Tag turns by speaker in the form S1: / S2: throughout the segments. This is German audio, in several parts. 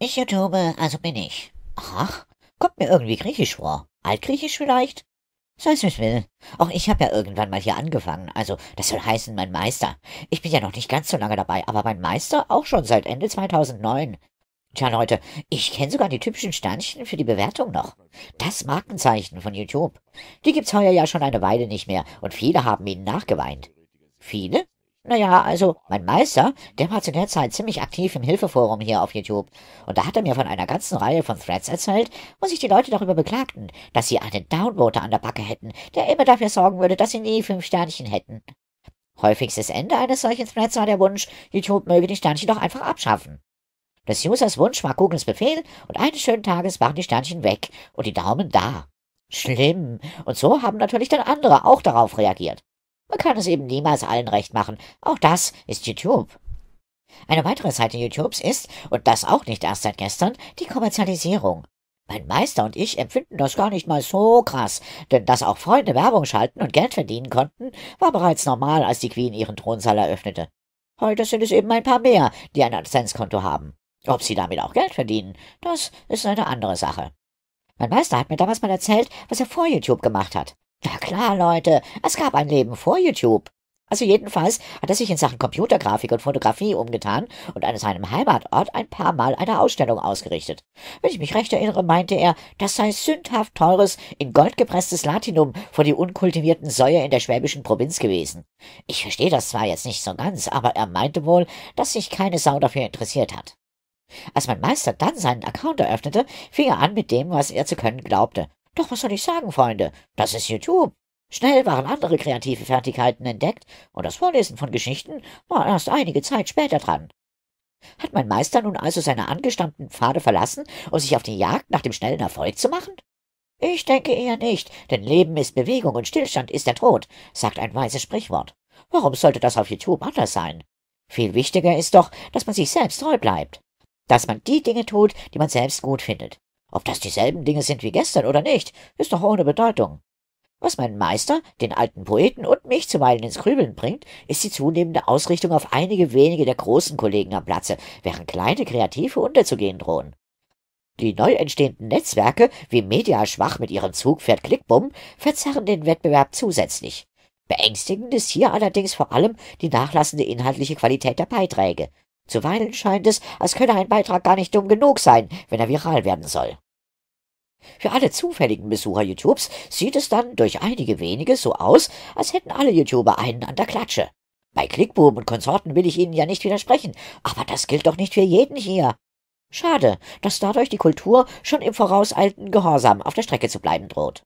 S1: Ich YouTube, also bin ich. Ach, kommt mir irgendwie griechisch vor. Altgriechisch vielleicht? Sei es wie's will. Auch ich habe ja irgendwann mal hier angefangen. Also, das soll heißen, mein Meister. Ich bin ja noch nicht ganz so lange dabei, aber mein Meister auch schon seit Ende 2009. Tja, Leute, ich kenne sogar die typischen Sternchen für die Bewertung noch. Das Markenzeichen von YouTube. Die gibt's heuer ja schon eine Weile nicht mehr und viele haben ihnen nachgeweint. Viele? Naja, also, mein Meister, der war zu der Zeit ziemlich aktiv im Hilfeforum hier auf YouTube. Und da hat er mir von einer ganzen Reihe von Threads erzählt, wo sich die Leute darüber beklagten, dass sie einen Downvoter an der Backe hätten, der immer dafür sorgen würde, dass sie nie fünf Sternchen hätten. Häufigstes Ende eines solchen Threads war der Wunsch, YouTube möge die Sternchen doch einfach abschaffen. Des Users Wunsch war Googles Befehl und eines schönen Tages waren die Sternchen weg und die Daumen da. Schlimm. Und so haben natürlich dann andere auch darauf reagiert. Man kann es eben niemals allen recht machen. Auch das ist YouTube. Eine weitere Seite YouTubes ist, und das auch nicht erst seit gestern, die Kommerzialisierung. Mein Meister und ich empfinden das gar nicht mal so krass, denn dass auch Freunde Werbung schalten und Geld verdienen konnten, war bereits normal, als die Queen ihren Thronsaal eröffnete. Heute sind es eben ein paar mehr, die ein adsense haben. Ob sie damit auch Geld verdienen, das ist eine andere Sache. Mein Meister hat mir damals mal erzählt, was er vor YouTube gemacht hat. Na klar, Leute, es gab ein Leben vor YouTube. Also jedenfalls hat er sich in Sachen Computergrafik und Fotografie umgetan und an seinem Heimatort ein paar Mal eine Ausstellung ausgerichtet. Wenn ich mich recht erinnere, meinte er, das sei sündhaft teures, in Gold gepresstes Latinum vor die unkultivierten Säue in der schwäbischen Provinz gewesen. Ich verstehe das zwar jetzt nicht so ganz, aber er meinte wohl, dass sich keine Sau dafür interessiert hat. Als mein Meister dann seinen Account eröffnete, fing er an mit dem, was er zu können glaubte. Doch was soll ich sagen, Freunde? Das ist YouTube. Schnell waren andere kreative Fertigkeiten entdeckt, und das Vorlesen von Geschichten war erst einige Zeit später dran. Hat mein Meister nun also seine angestammten Pfade verlassen, um sich auf die Jagd nach dem schnellen Erfolg zu machen? Ich denke eher nicht, denn Leben ist Bewegung und Stillstand ist der Tod, sagt ein weises Sprichwort. Warum sollte das auf YouTube anders sein? Viel wichtiger ist doch, dass man sich selbst treu bleibt dass man die Dinge tut, die man selbst gut findet. Ob das dieselben Dinge sind wie gestern oder nicht, ist doch ohne Bedeutung. Was meinen Meister, den alten Poeten und mich zuweilen ins Krübeln bringt, ist die zunehmende Ausrichtung auf einige wenige der großen Kollegen am Platze, während kleine Kreative unterzugehen drohen. Die neu entstehenden Netzwerke, wie Mediaschwach mit ihrem Zugpferd Klickbumm, verzerren den Wettbewerb zusätzlich. Beängstigend ist hier allerdings vor allem die nachlassende inhaltliche Qualität der Beiträge. Zuweilen scheint es, als könne ein Beitrag gar nicht dumm genug sein, wenn er viral werden soll. Für alle zufälligen Besucher YouTubes sieht es dann durch einige wenige so aus, als hätten alle YouTuber einen an der Klatsche. Bei Clickboom und Konsorten will ich Ihnen ja nicht widersprechen, aber das gilt doch nicht für jeden hier. Schade, dass dadurch die Kultur schon im vorauseilten Gehorsam auf der Strecke zu bleiben droht.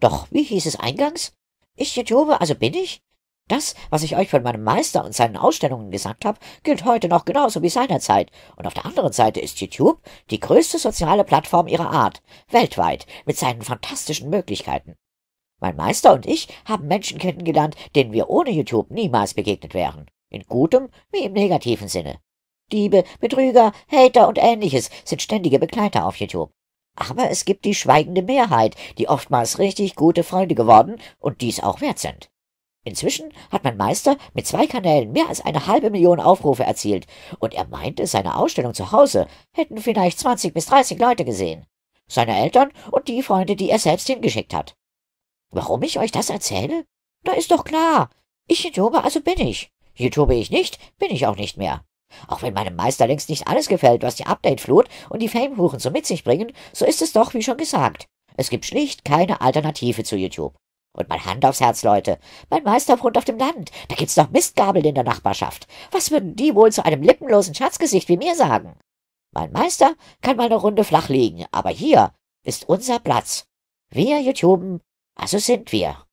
S1: Doch wie hieß es eingangs? Ich YouTube, also bin ich? Das, was ich euch von meinem Meister und seinen Ausstellungen gesagt habe, gilt heute noch genauso wie seinerzeit. Und auf der anderen Seite ist YouTube die größte soziale Plattform ihrer Art, weltweit, mit seinen fantastischen Möglichkeiten. Mein Meister und ich haben Menschen kennengelernt, denen wir ohne YouTube niemals begegnet wären. In gutem wie im negativen Sinne. Diebe, Betrüger, Hater und ähnliches sind ständige Begleiter auf YouTube. Aber es gibt die schweigende Mehrheit, die oftmals richtig gute Freunde geworden und dies auch wert sind. Inzwischen hat mein Meister mit zwei Kanälen mehr als eine halbe Million Aufrufe erzielt, und er meinte, seine Ausstellung zu Hause hätten vielleicht 20 bis 30 Leute gesehen. Seine Eltern und die Freunde, die er selbst hingeschickt hat. Warum ich euch das erzähle? Da ist doch klar. Ich YouTube, also bin ich. YouTube ich nicht, bin ich auch nicht mehr. Auch wenn meinem Meister längst nicht alles gefällt, was die Update-Flut und die Fame-Huren so mit sich bringen, so ist es doch, wie schon gesagt. Es gibt schlicht keine Alternative zu YouTube. Und mal Hand aufs Herz, Leute. Mein Meister Meisterfreund auf dem Land, da gibt's doch Mistgabeln in der Nachbarschaft. Was würden die wohl zu einem lippenlosen Schatzgesicht wie mir sagen? Mein Meister kann mal eine Runde flach liegen, aber hier ist unser Platz. Wir YouTuben, also sind wir.